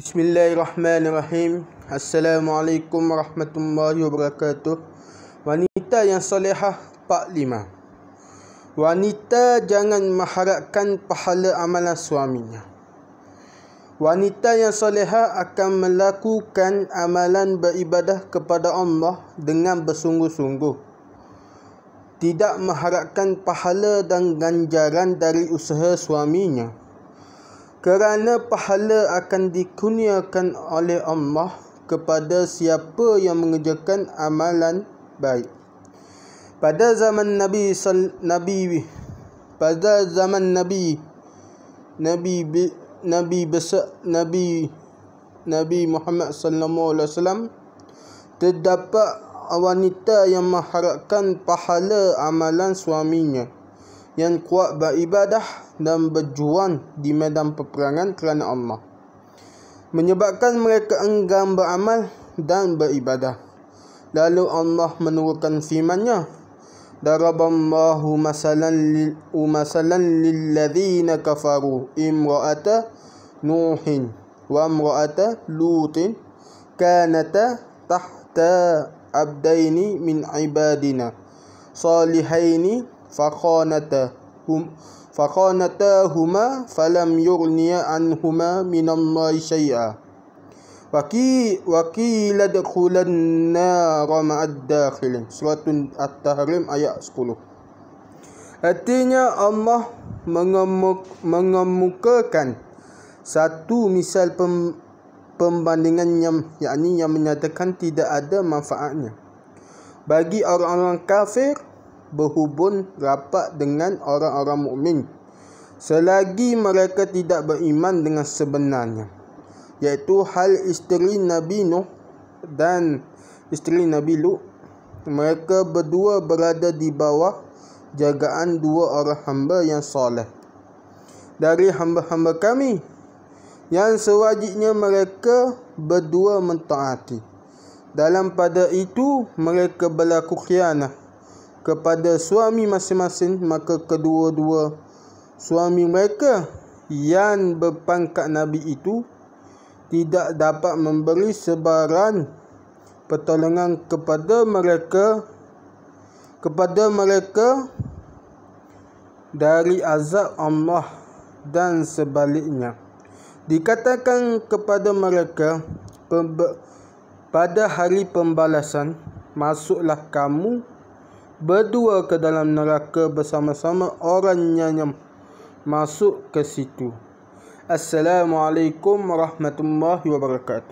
Bismillahirrahmanirrahim Assalamualaikum warahmatullahi wabarakatuh Wanita yang solehah 45 Wanita jangan mengharapkan pahala amalan suaminya Wanita yang solehah akan melakukan amalan beribadah kepada Allah dengan bersungguh-sungguh Tidak mengharapkan pahala dan ganjaran dari usaha suaminya kerana pahala akan dikurniakan oleh Allah kepada siapa yang mengerjakan amalan baik. Pada zaman Nabi Nabi pada zaman Nabi Nabi Nabi besar Nabi Nabi Muhammad sallallahu alaihi wasallam terdapat wanita yang mengharapkan pahala amalan suaminya yang kuat beribadah dan berjuang di medan peperangan kerana Allah. Menyebabkan mereka enggan beramal dan beribadah. Lalu Allah menurunkan firman-Nya. Daraballahu masalan lil umasalan lilladzina kafaru imra'ata nuhin wa imra'ata lutin kanata tahta abdaini min ibadina salihaini فخانت هم فخانتهما فلم يغني عنهما من الله شيئا وكي وكيل دخول النار مع الداخل سورة التحريم ayat 10 Artinya Allah mengemuk, mengemukakan satu misal pem, pembandingan yang yang menyatakan tidak ada manfaatnya bagi orang-orang kafir berhubung rapat dengan orang-orang mukmin selagi mereka tidak beriman dengan sebenarnya iaitu hal isteri Nabi Nuh dan isteri Nabi lu, mereka berdua berada di bawah jagaan dua orang hamba yang soleh dari hamba-hamba kami yang sewajibnya mereka berdua mentaati dalam pada itu mereka berlaku khianat kepada suami masing-masing maka kedua-dua suami mereka yang berpangkat nabi itu tidak dapat memberi sebaran pertolongan kepada mereka kepada mereka dari azab Allah dan sebaliknya dikatakan kepada mereka pada hari pembalasan masuklah kamu berdua ke dalam neraka bersama-sama orang yang masuk ke situ. Assalamualaikum warahmatullahi wabarakatuh.